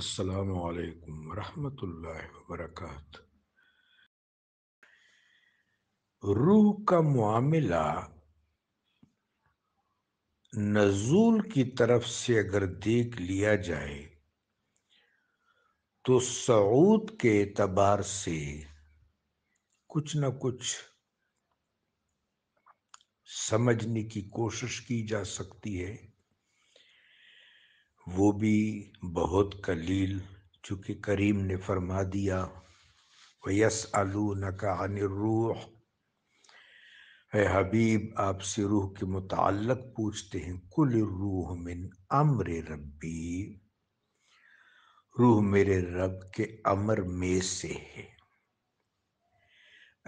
असलकम वरहमतुल्लाह वबरकत रूह का मामला नजूल की तरफ से अगर देख लिया जाए तो सऊद के एतबार से कुछ न कुछ समझने की कोशिश की जा सकती है वो भी बहुत कलील चूँकि करीम ने फरमा दिया वयस आलू नकान रूह है हबीब आपसे रूह के मुतक पूछते हैं कुल रूह मिन अमर रब्बी रूह मेरे रब के अमर में से है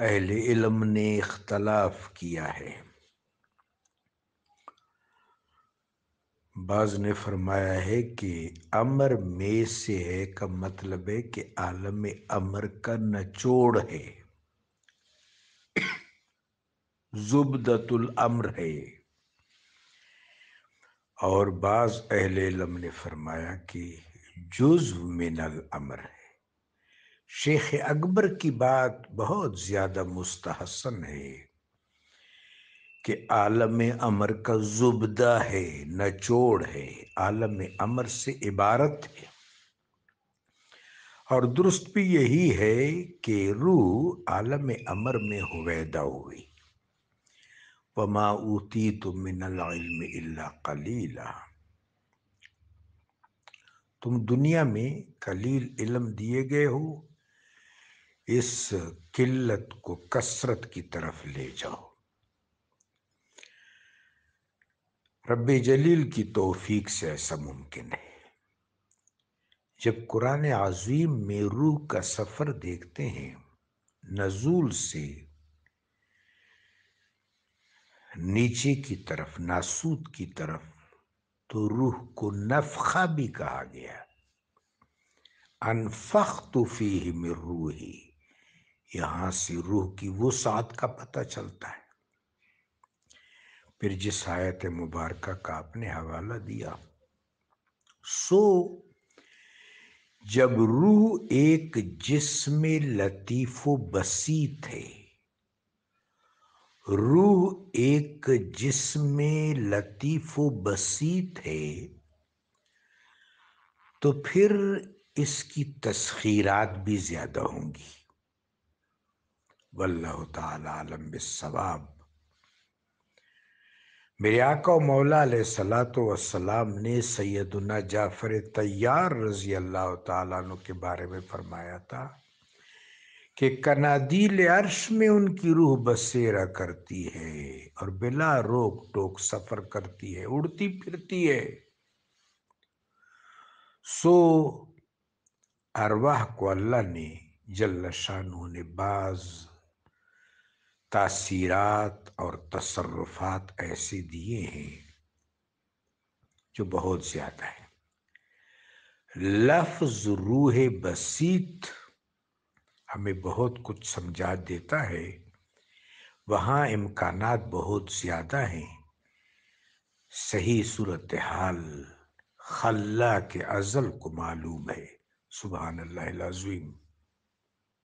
अहल इलम ने इख्तलाफ किया है बाज ने फरमाया है कि अमर में से है का मतलब है कि आलम अमर का नचोड़ है जुबदतुल अमर है और बाज अहले इलम ने फरमाया कि जुज मिनल अमर है शेख अकबर की बात बहुत ज़्यादा मुस्तहसन है कि आलम अमर का जुबदा है नचोड़ है आलम अमर से इबारत है और दुरुस्त भी यही है कि रूह आलम अमर में हुवैदा हुई वमा ऊती तो इल्ला कलीला तुम दुनिया में कलील इलम दिए गए हो इस किल्लत को कसरत की तरफ ले जाओ रब जलील की तोफीक से ऐसा मुमकिन है जब कुरान आज़ीम में रूह का सफ़र देखते हैं नजूल से नीचे की तरफ नासूद की तरफ तो रूह को नफखा भी कहा गया अनफख तूफी में रूही यहां से रूह की वो सात का पता चलता है फिर जिस आयत मुबारक का आपने हवाला दिया सो जब रूह एक जिसमें लतीफो बसी थे रूह एक जिसमें लतीफो बसी थे तो फिर इसकी तस्खीरात भी ज़्यादा होंगी वल्ल तलम बवाब मेरे आका मौला वसलाम ने सैदुना जाफ़र तैयार रज़ी अल्लाह तु के बारे में फरमाया था कि कनादील अर्श में उनकी रूह बसेरा करती है और बिला रोक टोक सफ़र करती है उड़ती फिरती है सो अरवाह को अल्लाह ने जल्ला शाह ने बाज़ तासीरात और तसरफात ऐसे दिए हैं जो बहुत ज़्यादा है लफ्ज रूह बसीत हमें बहुत कुछ समझा देता है वहाँ इम्कान बहुत ज़्यादा हैं सही सूरत हाल खल्ला के अज़ल को मालूम है सुबह अल्लाह